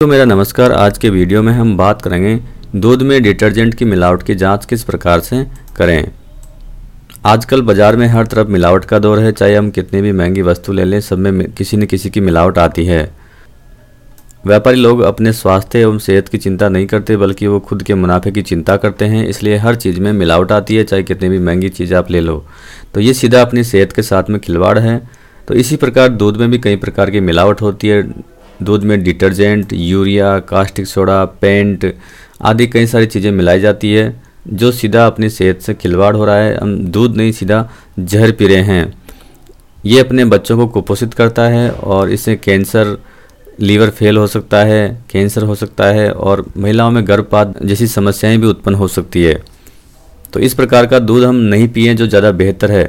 तो मेरा नमस्कार आज के वीडियो में हम बात करेंगे दूध में डिटर्जेंट की मिलावट की जांच किस प्रकार से करें आजकल बाज़ार में हर तरफ मिलावट का दौर है चाहे हम कितनी भी महंगी वस्तु ले लें सब में किसी न किसी की मिलावट आती है व्यापारी लोग अपने स्वास्थ्य एवं सेहत की चिंता नहीं करते बल्कि वो खुद के मुनाफे की चिंता करते हैं इसलिए हर चीज़ में मिलावट आती है चाहे कितनी भी महंगी चीज़ आप ले लो तो ये सीधा अपनी सेहत के साथ में खिलवाड़ है तो इसी प्रकार दूध में भी कई प्रकार की मिलावट होती है दूध में detergent urea caustic soda paint आदि कई सारी चीज़ें मिलाई जाती है जो सीधा अपनी सेहत से खिलवाड़ हो रहा है हम दूध नहीं सीधा जहर पी रहे हैं ये अपने बच्चों को कुपोषित करता है और इससे कैंसर लीवर फेल हो सकता है कैंसर हो सकता है और महिलाओं में गर्भपात जैसी समस्याएं भी उत्पन्न हो सकती है तो इस प्रकार का दूध हम नहीं पिए जो ज़्यादा बेहतर है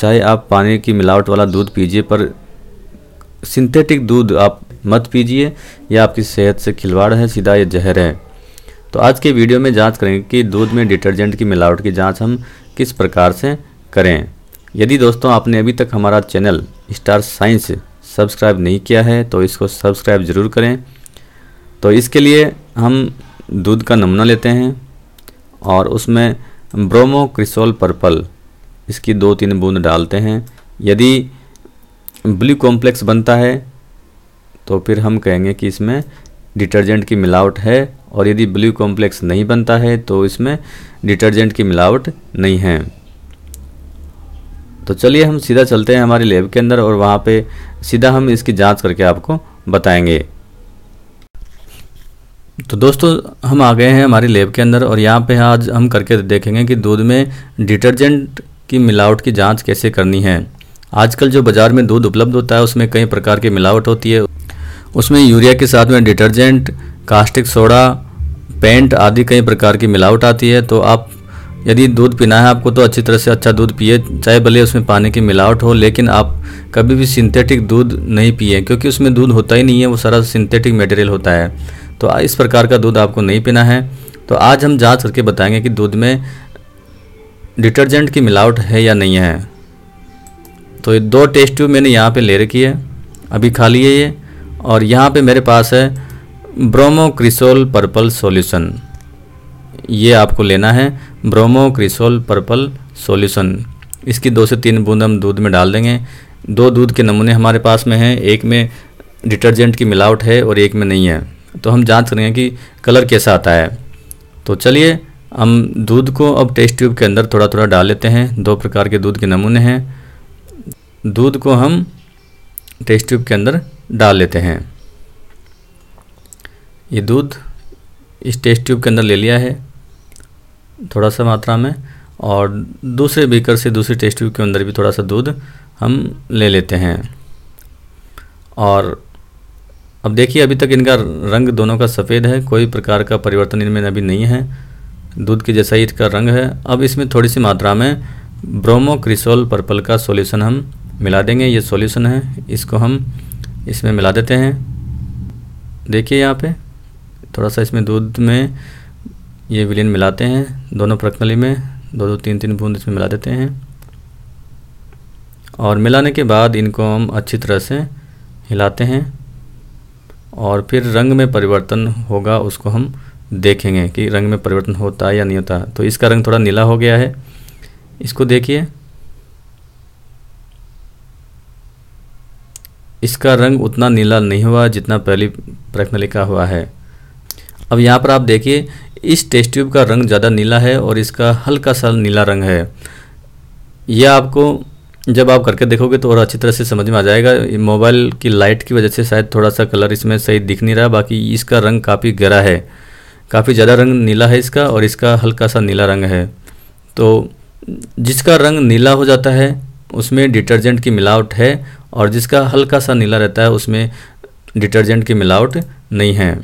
चाहे आप पानी की मिलावट वाला दूध पीजिए पर सिंथेटिक दूध आप मत पीजिए यह आपकी सेहत से खिलवाड़ है सीधा ये जहर है तो आज के वीडियो में जांच करेंगे कि दूध में डिटर्जेंट की मिलावट की जांच हम किस प्रकार से करें यदि दोस्तों आपने अभी तक हमारा चैनल स्टार साइंस सब्सक्राइब नहीं किया है तो इसको सब्सक्राइब ज़रूर करें तो इसके लिए हम दूध का नमूना लेते हैं और उसमें ब्रोमोक्रिसोल पर्पल इसकी दो तीन बूंद डालते हैं यदि ब्लू कॉम्प्लेक्स बनता है तो फिर हम कहेंगे कि इसमें डिटर्जेंट की मिलावट है और यदि ब्लू कॉम्प्लेक्स नहीं बनता है तो इसमें डिटर्जेंट की मिलावट नहीं है तो चलिए हम सीधा चलते हैं हमारी लैब के अंदर और वहाँ पे सीधा हम इसकी जांच करके आपको बताएंगे तो दोस्तों हम आ गए हैं हमारी लैब के अंदर और यहाँ पे आज हम करके देखेंगे कि दूध में डिटर्जेंट की मिलावट की जांच कैसे करनी है आजकल जो बाज़ार में दूध उपलब्ध होता है उसमें कई प्रकार की मिलावट होती है उसमें यूरिया के साथ में डिटर्जेंट कास्टिक सोडा पेंट आदि कई प्रकार की मिलावट आती है तो आप यदि दूध पीना है आपको तो अच्छी तरह से अच्छा दूध पिए चाहे भले उसमें पानी की मिलावट हो लेकिन आप कभी भी सिंथेटिक दूध नहीं पिए क्योंकि उसमें दूध होता ही नहीं है वो सारा सिंथेटिक मटेरियल होता है तो इस प्रकार का दूध आपको नहीं पीना है तो आज हम जांच करके बताएंगे कि दूध में डिटर्जेंट की मिलावट है या नहीं है तो ये दो टेस्ट ट्यूब मैंने यहाँ पे ले रखी है अभी खा लिए ये और यहाँ पे मेरे पास है ब्रोमो क्रिसोल पर्पल सॉल्यूशन ये आपको लेना है ब्रोमो क्रिसोल पर्पल सॉल्यूशन इसकी दो से तीन बूंद हम दूध में डाल देंगे दो दूध के नमूने हमारे पास में हैं एक में डिटर्जेंट की मिलावट है और एक में नहीं है तो हम जांच करेंगे कि कलर कैसा आता है तो चलिए हम दूध को अब टेस्ट ट्यूब के अंदर थोड़ा थोड़ा डाल लेते हैं दो प्रकार के दूध के नमूने हैं दूध को हम टेस्ट ट्यूब के अंदर डाल लेते हैं ये दूध इस टेस्ट ट्यूब के अंदर ले लिया है थोड़ा सा मात्रा में और दूसरे बीकर से दूसरे टेस्ट ट्यूब के अंदर भी थोड़ा सा दूध हम ले लेते हैं और अब देखिए अभी तक इनका रंग दोनों का सफ़ेद है कोई प्रकार का परिवर्तन इनमें अभी नहीं है दूध के जैसा ही इसका रंग है अब इसमें थोड़ी सी मात्रा में ब्रोमोक्रिसोल पर्पल का सॉल्यूशन हम मिला देंगे ये सॉल्यूशन है इसको हम इसमें मिला देते हैं देखिए यहाँ पे थोड़ा सा इसमें दूध में ये विलीन मिलाते हैं दोनों प्रकनली में दो दो तीन तीन बूंद इसमें मिला देते हैं और मिलाने के बाद इनको हम अच्छी तरह से हिलाते हैं और फिर रंग में परिवर्तन होगा उसको हम देखेंगे कि रंग में परिवर्तन होता है या नहीं होता तो इसका रंग थोड़ा नीला हो गया है इसको देखिए इसका रंग उतना नीला नहीं हुआ जितना पहली प्रश्न लिखा हुआ है अब यहाँ पर आप देखिए इस टेस्ट ट्यूब का रंग ज़्यादा नीला है और इसका हल्का सा नीला रंग है यह आपको जब आप करके देखोगे तो और अच्छी तरह से समझ में आ जाएगा मोबाइल की लाइट की वजह से शायद थोड़ा सा कलर इसमें सही दिख नहीं रहा बाकी इसका रंग काफ़ी गहरा है काफ़ी ज़्यादा रंग नीला है इसका और इसका हल्का सा नीला रंग है तो जिसका रंग नीला हो जाता है उसमें डिटर्जेंट की मिलावट है और जिसका हल्का सा नीला रहता है उसमें डिटर्जेंट की मिलावट नहीं है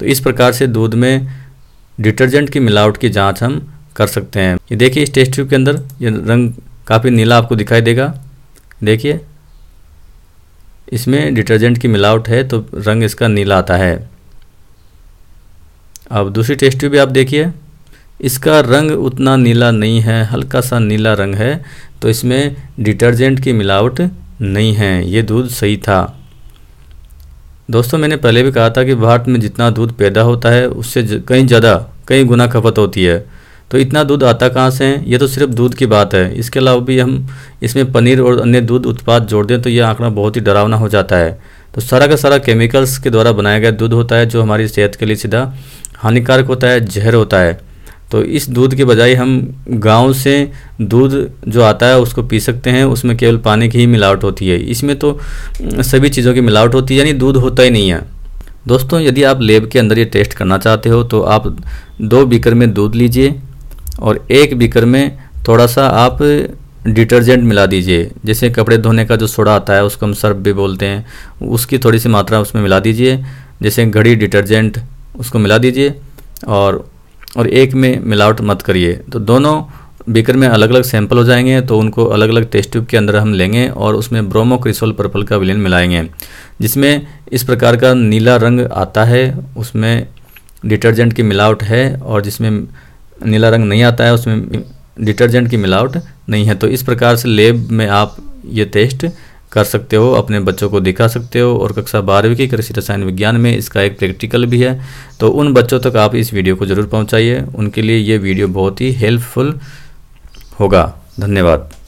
तो इस प्रकार से दूध में डिटर्जेंट की मिलावट की जांच हम कर सकते हैं ये देखिए इस टेस्ट ट्यूब के अंदर ये रंग काफ़ी नीला आपको दिखाई देगा देखिए इसमें डिटर्जेंट की मिलावट है तो रंग इसका नीला आता है अब दूसरी टेस्ट ट्यूब भी आप देखिए इसका रंग उतना नीला नहीं है हल्का सा नीला रंग है तो इसमें डिटर्जेंट की मिलावट नहीं है ये दूध सही था दोस्तों मैंने पहले भी कहा था कि भारत में जितना दूध पैदा होता है उससे कहीं ज़्यादा कई गुना खपत होती है तो इतना दूध आता कहाँ से है ये तो सिर्फ दूध की बात है इसके अलावा भी हम इसमें पनीर और अन्य दूध उत्पाद जोड़ दें तो यह आंकड़ा बहुत ही डरावना हो जाता है तो सारा का सारा केमिकल्स के द्वारा बनाया गया दूध होता है जो हमारी सेहत के लिए सीधा हानिकारक होता है जहर होता है तो इस दूध के बजाय हम गांव से दूध जो आता है उसको पी सकते हैं उसमें केवल पानी की ही मिलावट होती है इसमें तो सभी चीज़ों की मिलावट होती है यानी दूध होता ही नहीं है दोस्तों यदि आप लेब के अंदर ये टेस्ट करना चाहते हो तो आप दो बीकर में दूध लीजिए और एक बीकर में थोड़ा सा आप डिटर्जेंट मिला दीजिए जैसे कपड़े धोने का जो सोडा आता है उसको हम सर्फ भी बोलते हैं उसकी थोड़ी सी मात्रा उसमें मिला दीजिए जैसे घड़ी डिटर्जेंट उसको मिला दीजिए और और एक में मिलावट मत करिए तो दोनों बीकर में अलग अलग सैंपल हो जाएंगे तो उनको अलग अलग टेस्ट ट्यूब के अंदर हम लेंगे और उसमें ब्रोमोक्रिसोल पर्पल का विलयन मिलाएंगे जिसमें इस प्रकार का नीला रंग आता है उसमें डिटर्जेंट की मिलावट है और जिसमें नीला रंग नहीं आता है उसमें डिटर्जेंट की मिलावट नहीं है तो इस प्रकार से लेब में आप ये टेस्ट कर सकते हो अपने बच्चों को दिखा सकते हो और कक्षा बारहवीं की कृषि रसायन विज्ञान में इसका एक प्रैक्टिकल भी है तो उन बच्चों तक आप इस वीडियो को ज़रूर पहुँचाइए उनके लिए ये वीडियो बहुत ही हेल्पफुल होगा धन्यवाद